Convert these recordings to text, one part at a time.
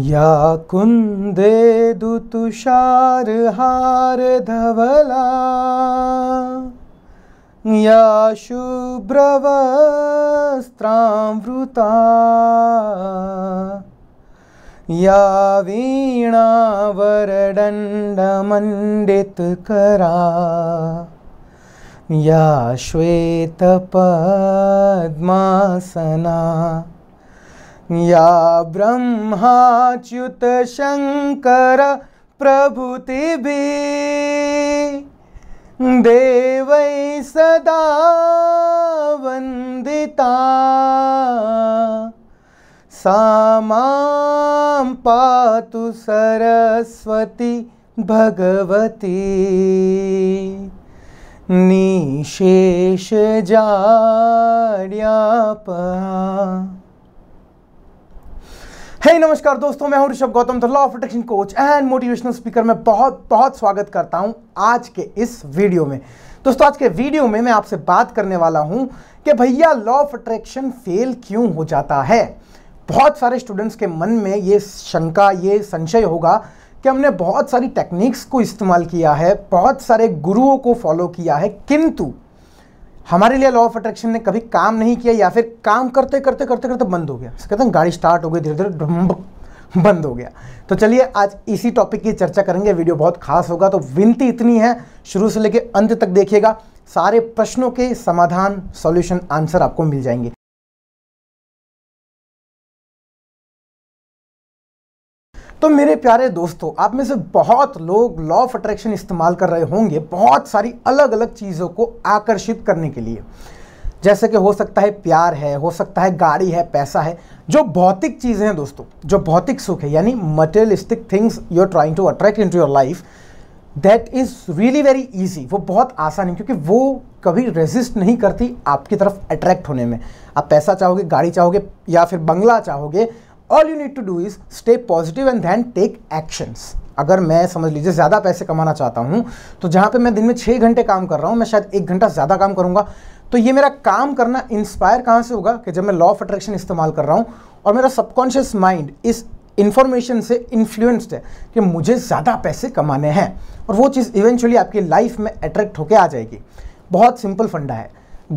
या कुन्दे दुतुषारहारधवला या शुभ्रवस्त्रामृता या वीणा वरदण्डमण्डितकरा या श्वेतपद्मासना या ब्रह्माच्युत शंकर प्रभुतिभिः देवै सदा वंदिता सा पातु सरस्वती भगवती निशेष जाड्यापहा hey, नमस्कार दोस्तों मैं हूं Rishabh Gautam the law of attraction coach and motivational speaker में बहुत बहुत स्वागत करता हूं आज के इस वीडियो में दोस्तों आज के वीडियो में मैं आपसे बात करने वाला हूं कि भैया लॉ ऑफ अट्रैक्शन फेल क्यों हो जाता है बहुत सारे स्टूडेंट्स के मन में ये शंका ये संशय होगा कि हमने बहुत सारी टेक्निक्स को इस्तेमाल किया है बहुत सारे गुरुओं को फॉलो किया है किंतु हमारे लिए लॉ ऑफ अट्रैक्शन ने कभी काम नहीं किया या फिर काम करते करते करते करते बंद हो गया कहते हैं गाड़ी स्टार्ट हो गई धीरे धीरे बंद हो गया तो चलिए आज इसी टॉपिक की चर्चा करेंगे वीडियो बहुत खास होगा तो विनती इतनी है शुरू से लेकर अंत तक देखिएगा सारे प्रश्नों के समाधान सॉल्यूशन आंसर आपको मिल जाएंगे तो मेरे प्यारे दोस्तों आप में से बहुत लोग लॉ ऑफ अट्रैक्शन इस्तेमाल कर रहे होंगे बहुत सारी अलग अलग चीज़ों को आकर्षित करने के लिए जैसे कि हो सकता है प्यार है हो सकता है गाड़ी है पैसा है जो भौतिक चीज़ें हैं दोस्तों जो भौतिक सुख है यानी materialistic things you are trying to attract into your life that is really very easy वो बहुत आसान है क्योंकि वो कभी रेजिस्ट नहीं करती आपकी तरफ अट्रैक्ट होने में आप पैसा चाहोगे गाड़ी चाहोगे या फिर बंगला चाहोगे all you need to do is stay positive and then take actions अगर मैं समझ लीजिए ज़्यादा पैसे कमाना चाहता हूँ तो जहाँ पे मैं दिन में छः घंटे काम कर रहा हूँ मैं शायद एक घंटा ज़्यादा काम करूँगा तो ये मेरा काम करना इंस्पायर कहाँ से होगा कि जब मैं लॉ ऑफ अट्रैक्शन इस्तेमाल कर रहा हूँ और मेरा सबकॉन्शियस माइंड इस इन्फॉर्मेशन से इन्फ्लुएंस्ड है कि मुझे ज़्यादा पैसे कमाने हैं और वो चीज़ इवेंचुअली आपकी लाइफ में अट्रैक्ट होकर आ जाएगी बहुत सिंपल फंडा है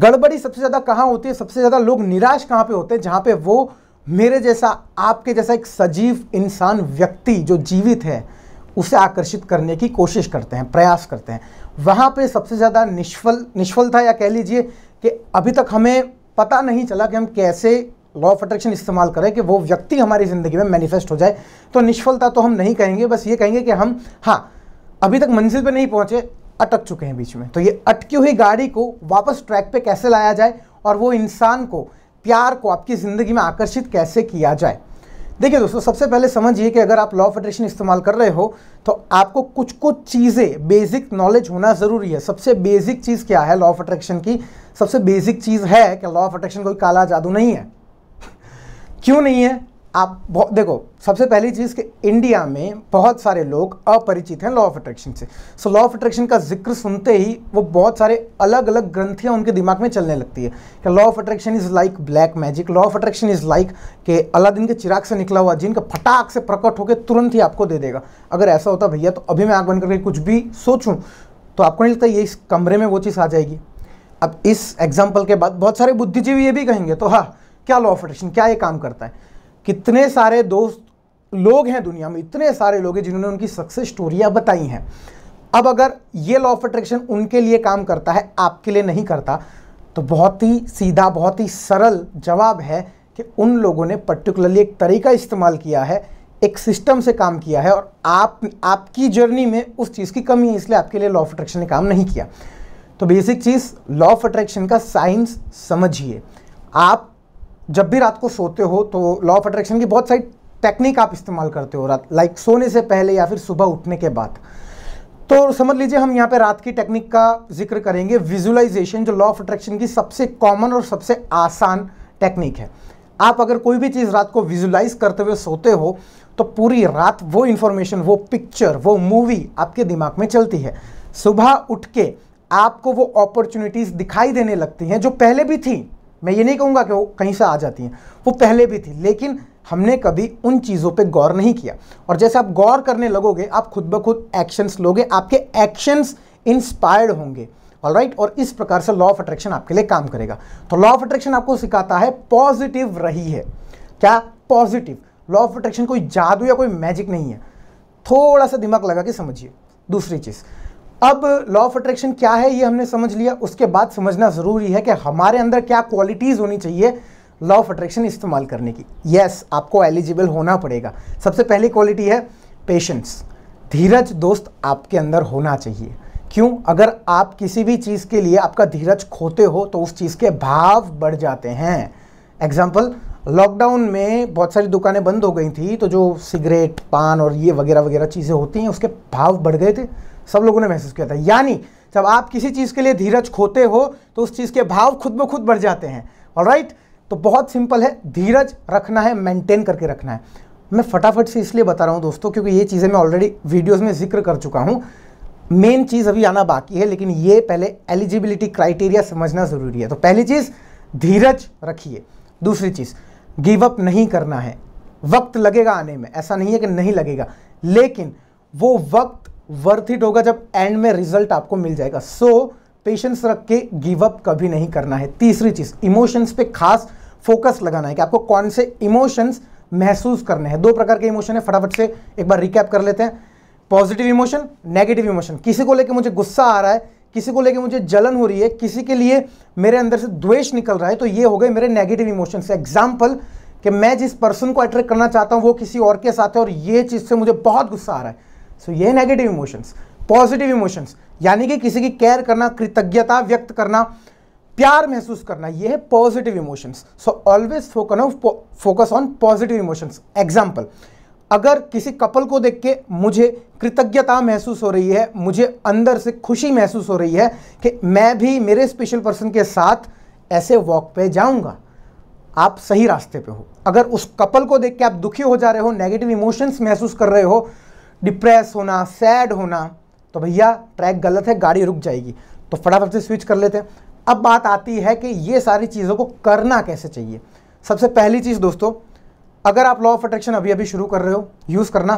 गड़बड़ी सबसे ज़्यादा कहाँ होती है सबसे ज़्यादा लोग निराश कहाँ पे होते हैं जहाँ पे वो मेरे जैसा आपके जैसा एक सजीव इंसान व्यक्ति जो जीवित है उसे आकर्षित करने की कोशिश करते हैं प्रयास करते हैं वहाँ पे सबसे ज़्यादा निष्फल निष्फल था या कह लीजिए कि अभी तक हमें पता नहीं चला कि हम कैसे लॉ ऑफ अट्रैक्शन इस्तेमाल करें कि वो व्यक्ति हमारी ज़िंदगी में मैनिफेस्ट हो जाए तो निष्फलता तो हम नहीं कहेंगे बस ये कहेंगे कि हम हाँ अभी तक मंजिल पर नहीं पहुँचे अटक चुके हैं बीच में तो ये अटकी हुई गाड़ी को वापस ट्रैक पर कैसे लाया जाए और वो इंसान को प्यार को आपकी ज़िंदगी में आकर्षित कैसे किया जाए देखिए दोस्तों सबसे पहले समझिए कि अगर आप लॉ ऑफ अट्रैक्शन इस्तेमाल कर रहे हो तो आपको कुछ कुछ चीज़ें बेसिक नॉलेज होना ज़रूरी है सबसे बेसिक चीज़ क्या है लॉ ऑफ अट्रैक्शन की सबसे बेसिक चीज़ है कि लॉ ऑफ अट्रैक्शन कोई काला जादू नहीं है क्यों नहीं है आप देखो सबसे पहली चीज़ कि इंडिया में बहुत सारे लोग अपरिचित हैं लॉ ऑफ अट्रैक्शन से सो लॉ ऑफ अट्रैक्शन का जिक्र सुनते ही वो बहुत सारे अलग अलग ग्रंथियाँ उनके दिमाग में चलने लगती है कि law of attraction is like black magic law of attraction is like के अलादीन के चिराग से निकला हुआ जिनका फटाक से प्रकट होकर तुरंत ही आपको दे देगा अगर ऐसा होता भैया तो अभी मैं आग बन करके कुछ भी सोचूँ तो आपको नहीं लगता ये इस कमरे में वो चीज़ आ जाएगी अब इस एग्जाम्पल के बाद बहुत सारे बुद्धिजीवी ये भी कहेंगे तो हाँ क्या लॉ ऑफ अट्रैक्शन क्या ये काम करता है कितने सारे दोस्त लोग हैं दुनिया में इतने सारे लोग हैं जिन्होंने उनकी सक्सेस स्टोरियाँ बताई हैं अब अगर ये लॉ ऑफ अट्रैक्शन उनके लिए काम करता है आपके लिए नहीं करता तो बहुत ही सीधा बहुत ही सरल जवाब है कि उन लोगों ने पर्टिकुलरली एक तरीका इस्तेमाल किया है एक सिस्टम से काम किया है और आप आपकी जर्नी में उस चीज़ की कमी है इसलिए आपके लिए लॉ ऑफ अट्रैक्शन ने काम नहीं किया तो बेसिक चीज़ लॉ ऑफ अट्रैक्शन का साइंस समझिए आप जब भी रात को सोते हो तो लॉ ऑफ अट्रैक्शन की बहुत सारी टेक्निक आप इस्तेमाल करते हो रात लाइक सोने से पहले या फिर सुबह उठने के बाद तो समझ लीजिए हम यहाँ पे रात की टेक्निक का जिक्र करेंगे विजुअलाइजेशन जो लॉ ऑफ अट्रैक्शन की सबसे कॉमन और सबसे आसान टेक्निक है आप अगर कोई भी चीज़ रात को विजुलाइज करते हुए सोते हो तो पूरी रात वो इन्फॉर्मेशन वो पिक्चर वो मूवी आपके दिमाग में चलती है सुबह उठ के आपको वो अपॉर्चुनिटीज़ दिखाई देने लगती हैं जो पहले भी थी मैं ये नहीं कहूँगा कि वो कहीं से आ जाती हैं वो पहले भी थी लेकिन हमने कभी उन चीज़ों पे गौर नहीं किया और जैसे आप गौर करने लगोगे आप खुद ब खुद एक्शंस लोगे आपके एक्शंस इंस्पायर्ड होंगे ऑल right? और इस प्रकार से लॉ ऑफ अट्रैक्शन आपके लिए काम करेगा तो लॉ ऑफ अट्रैक्शन आपको सिखाता है पॉजिटिव रही है क्या पॉजिटिव लॉ ऑफ अट्रैक्शन कोई जादू या कोई मैजिक नहीं है थोड़ा सा दिमाग लगा के समझिए दूसरी चीज़ अब लॉ ऑफ अट्रैक्शन क्या है ये हमने समझ लिया उसके बाद समझना ज़रूरी है कि हमारे अंदर क्या क्वालिटीज़ होनी चाहिए लॉ ऑफ अट्रैक्शन इस्तेमाल करने की यस yes, आपको एलिजिबल होना पड़ेगा सबसे पहली क्वालिटी है पेशेंस धीरज दोस्त आपके अंदर होना चाहिए क्यों अगर आप किसी भी चीज़ के लिए आपका धीरज खोते हो तो उस चीज़ के भाव बढ़ जाते हैं एग्जाम्पल लॉकडाउन में बहुत सारी दुकानें बंद हो गई थी तो जो सिगरेट पान और ये वगैरह वगैरह चीज़ें होती हैं उसके भाव बढ़ गए थे सब लोगों ने महसूस किया था यानी जब आप किसी चीज़ के लिए धीरज खोते हो तो उस चीज़ के भाव खुद ब खुद बढ़ जाते हैं और राइट तो बहुत सिंपल है धीरज रखना है मेंटेन करके रखना है मैं फटाफट से इसलिए बता रहा हूँ दोस्तों क्योंकि ये चीज़ें मैं ऑलरेडी वीडियोज़ में जिक्र कर चुका हूँ मेन चीज़ अभी आना बाकी है लेकिन ये पहले एलिजिबिलिटी क्राइटेरिया समझना ज़रूरी है तो पहली चीज़ धीरज रखिए दूसरी चीज़ गिव अप नहीं करना है वक्त लगेगा आने में ऐसा नहीं है कि नहीं लगेगा लेकिन वो वक्त वर्थ इट होगा जब एंड में रिजल्ट आपको मिल जाएगा सो पेशेंस रख के गिव अप कभी नहीं करना है तीसरी चीज़ इमोशंस पे खास फोकस लगाना है कि आपको कौन से इमोशंस महसूस करने हैं दो प्रकार के इमोशन है फटाफट से एक बार रिकैप कर लेते हैं पॉजिटिव इमोशन नेगेटिव इमोशन किसी को लेकर मुझे गुस्सा आ रहा है किसी को लेकर मुझे जलन हो रही है किसी के लिए मेरे अंदर से द्वेष निकल रहा है तो ये हो गए मेरे नेगेटिव इमोशंस एग्जाम्पल कि मैं जिस पर्सन को अट्रैक्ट करना चाहता हूँ वो किसी और के साथ है और ये चीज़ से मुझे बहुत गुस्सा आ रहा है सो so, ये नेगेटिव इमोशंस पॉजिटिव इमोशंस यानी कि किसी की केयर करना कृतज्ञता व्यक्त करना प्यार महसूस करना ये है positive emotions so always focus on of focus on positive emotions example अगर किसी कपल को देख के मुझे कृतज्ञता महसूस हो रही है मुझे अंदर से खुशी महसूस हो रही है कि मैं भी मेरे स्पेशल पर्सन के साथ ऐसे वॉक पे जाऊंगा आप सही रास्ते पे हो अगर उस कपल को देख के आप दुखी हो जा रहे हो नेगेटिव इमोशंस महसूस कर रहे हो डिप्रेस होना सैड होना तो भैया ट्रैक गलत है गाड़ी रुक जाएगी तो फटाफट से स्विच कर लेते हैं अब बात आती है कि ये सारी चीज़ों को करना कैसे चाहिए सबसे पहली चीज़ दोस्तों अगर आप लॉ ऑफ अट्रैक्शन अभी अभी शुरू कर रहे हो यूज़ करना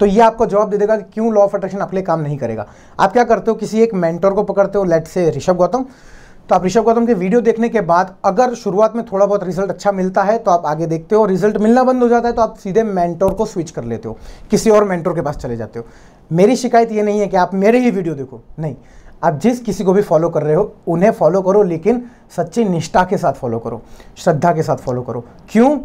तो ये आपको जवाब दे देगा कि क्यों लॉ ऑफ अट्रैक्शन अपने काम नहीं करेगा आप क्या करते हो किसी एक मेंटर को पकड़ते हो लेट से ऋषभ गौतम तो आप ऋषभ गौतम के वीडियो देखने के बाद अगर शुरुआत में थोड़ा बहुत रिजल्ट अच्छा मिलता है तो आप आगे देखते हो रिजल्ट मिलना बंद हो जाता है तो आप सीधे मेंटोर को स्विच कर लेते हो किसी और मेंटोर के पास चले जाते हो मेरी शिकायत ये नहीं है कि आप मेरे ही वीडियो देखो नहीं आप जिस किसी को भी फॉलो कर रहे हो उन्हें फॉलो करो लेकिन सच्ची निष्ठा के साथ फॉलो करो श्रद्धा के साथ फॉलो करो क्यों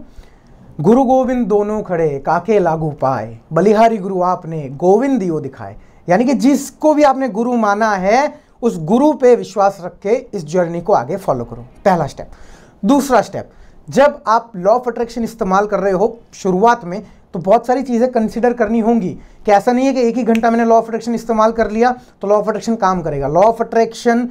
गुरु गोविंद दोनों खड़े काके लागू पाए बलिहारी गुरु आपने गोविंद दियो दिखाए यानी कि जिसको भी आपने गुरु माना है उस गुरु पे विश्वास रख के इस जर्नी को आगे फॉलो करो पहला स्टेप दूसरा स्टेप जब आप लॉ ऑफ अट्रैक्शन इस्तेमाल कर रहे हो शुरुआत में तो बहुत सारी चीज़ें कंसिडर करनी होंगी कि ऐसा नहीं है कि एक ही घंटा मैंने लॉ ऑफ अट्रैक्शन इस्तेमाल कर लिया तो लॉ ऑफ अट्रैक्शन काम करेगा लॉ ऑफ अट्रैक्शन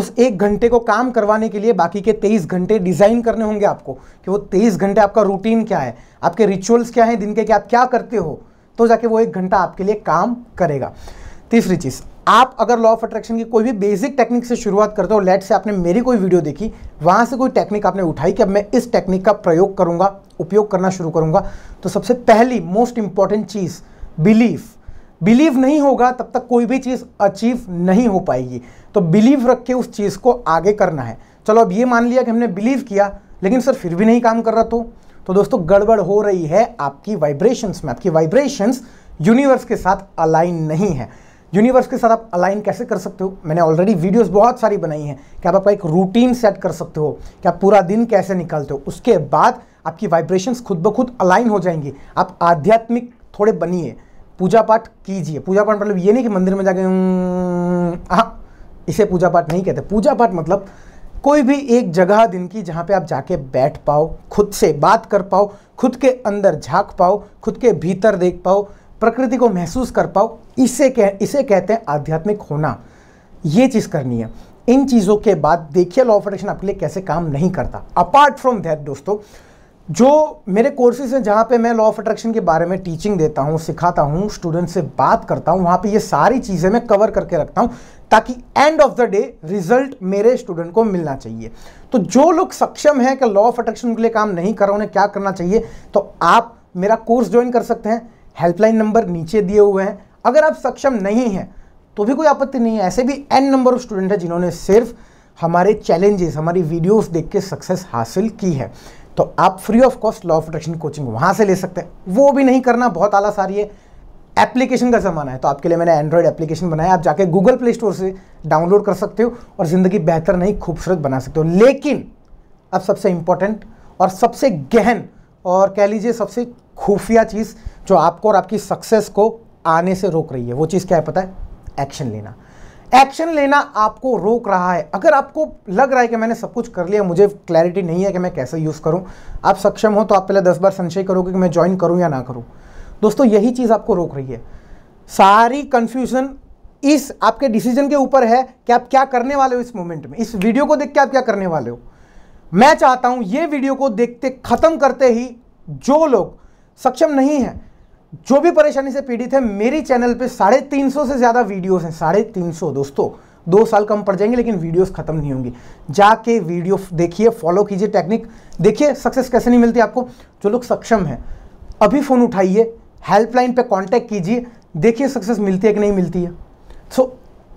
उस एक घंटे को काम करवाने के लिए बाकी के तेईस घंटे डिज़ाइन करने होंगे आपको कि वो तेईस घंटे आपका रूटीन क्या है आपके रिचुअल्स क्या हैं दिन के कि आप क्या करते हो तो जाके वो एक घंटा आपके लिए काम करेगा तीसरी चीज़ आप अगर लॉ ऑफ अट्रैक्शन की कोई भी बेसिक टेक्निक से शुरुआत करते हो लेट से आपने मेरी कोई वीडियो देखी वहां से कोई टेक्निक आपने उठाई कि अब मैं इस टेक्निक का प्रयोग करूंगा उपयोग करना शुरू करूंगा तो सबसे पहली मोस्ट इंपॉर्टेंट चीज़ बिलीफ बिलीव नहीं होगा तब तक कोई भी चीज़ अचीव नहीं हो पाएगी तो बिलीव रख के उस चीज़ को आगे करना है चलो अब ये मान लिया कि हमने बिलीव किया लेकिन सर फिर भी नहीं काम कर रहा तो तो दोस्तों गड़बड़ हो रही है आपकी वाइब्रेशंस में आपकी वाइब्रेशंस यूनिवर्स के साथ अलाइन नहीं है यूनिवर्स के साथ आप अलाइन कैसे कर सकते हो मैंने ऑलरेडी वीडियोस बहुत सारी बनाई हैं कि आप आपका एक रूटीन सेट कर सकते हो कि आप पूरा दिन कैसे निकालते हो उसके बाद आपकी वाइब्रेशंस खुद ब खुद अलाइन हो जाएंगी आप आध्यात्मिक थोड़े बनिए पूजा पाठ कीजिए पूजा पाठ मतलब ये नहीं कि मंदिर में जाके हाँ इसे पूजा पाठ नहीं कहते पूजा पाठ मतलब कोई भी एक जगह दिन की जहाँ पे आप जाके बैठ पाओ खुद से बात कर पाओ खुद के अंदर झांक पाओ खुद के भीतर देख पाओ प्रकृति को महसूस कर पाओ इसे कह इसे कहते हैं आध्यात्मिक होना ये चीज़ करनी है इन चीज़ों के बाद देखिए लॉ ऑफ अट्रैक्शन आपके लिए कैसे काम नहीं करता अपार्ट फ्रॉम दैट दोस्तों जो मेरे कोर्सेज हैं जहाँ पे मैं लॉ ऑफ अट्रैक्शन के बारे में टीचिंग देता हूँ सिखाता हूँ स्टूडेंट से बात करता हूँ वहाँ पे ये सारी चीज़ें मैं कवर करके रखता हूँ ताकि end of the day result मेरे स्टूडेंट को मिलना चाहिए तो जो लोग सक्षम हैं कि लॉ ऑफ अट्रैक्शन के लिए काम नहीं कर रहा उन्हें क्या करना चाहिए तो आप मेरा कोर्स ज्वाइन कर सकते हैं हेल्पलाइन नंबर नीचे दिए हुए हैं अगर आप सक्षम नहीं हैं तो भी कोई आपत्ति नहीं है ऐसे भी एन नंबर ऑफ स्टूडेंट है जिन्होंने सिर्फ हमारे चैलेंजेस हमारी वीडियोस देख के सक्सेस हासिल की है तो आप free of cost law of attraction coaching वहाँ से ले सकते हैं वो भी नहीं करना बहुत आला सारी है एप्लीकेशन का ज़माना है तो आपके लिए मैंने एंड्रॉयड एप्लीकेशन बनाया आप जाके गूगल प्ले स्टोर से डाउनलोड कर सकते हो और ज़िंदगी बेहतर नहीं खूबसूरत बना सकते हो लेकिन अब सबसे इंपॉर्टेंट और सबसे गहन और कह लीजिए सबसे खुफिया चीज़ जो आपको और आपकी सक्सेस को आने से रोक रही है वो चीज़ क्या है पता है एक्शन लेना एक्शन लेना आपको रोक रहा है अगर आपको लग रहा है कि मैंने सब कुछ कर लिया मुझे क्लैरिटी नहीं है कि मैं कैसे यूज़ करूं आप सक्षम हो तो आप पहले दस बार संशय करोगे कि मैं ज्वाइन करूं या ना करूं दोस्तों यही चीज़ आपको रोक रही है सारी कन्फ्यूज़न इस आपके डिसीजन के ऊपर है कि आप क्या करने वाले हो इस मोमेंट में इस वीडियो को देख के आप क्या करने वाले हो मैं चाहता हूँ ये वीडियो को देखते ख़त्म करते ही जो लोग सक्षम नहीं है जो भी परेशानी से पीड़ित है मेरी चैनल पे साढ़े तीन सौ से ज़्यादा वीडियोस हैं साढ़े तीन सौ दोस्तों दो साल कम पड़ जाएंगे लेकिन वीडियोस खत्म नहीं होंगी जाके वीडियो देखिए फॉलो कीजिए टेक्निक देखिए सक्सेस कैसे नहीं मिलती आपको जो लोग सक्षम है अभी फ़ोन उठाइए हेल्पलाइन पर कॉन्टेक्ट कीजिए देखिए सक्सेस मिलती है कि नहीं मिलती है सो so,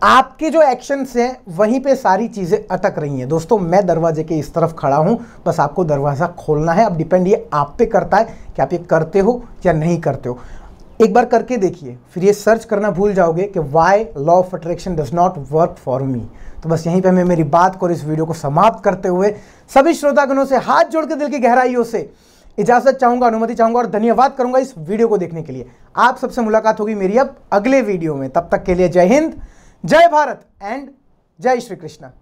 आपके जो एक्शंस हैं वहीं पे सारी चीज़ें अटक रही हैं दोस्तों मैं दरवाजे के इस तरफ खड़ा हूँ बस आपको दरवाज़ा खोलना है अब डिपेंड ये आप पे करता है कि आप ये करते हो या नहीं करते हो एक बार करके देखिए फिर ये सर्च करना भूल जाओगे कि why law of attraction does not work for me तो बस यहीं पे मैं मेरी बात को इस वीडियो को समाप्त करते हुए सभी श्रोतागणों से हाथ जोड़ के दिल की गहराइयों से इजाजत चाहूंगा अनुमति चाहूंगा और धन्यवाद करूंगा इस वीडियो को देखने के लिए आप सबसे मुलाकात होगी मेरी अब अगले वीडियो में तब तक के लिए जय हिंद जय भारत एंड जय श्री कृष्णा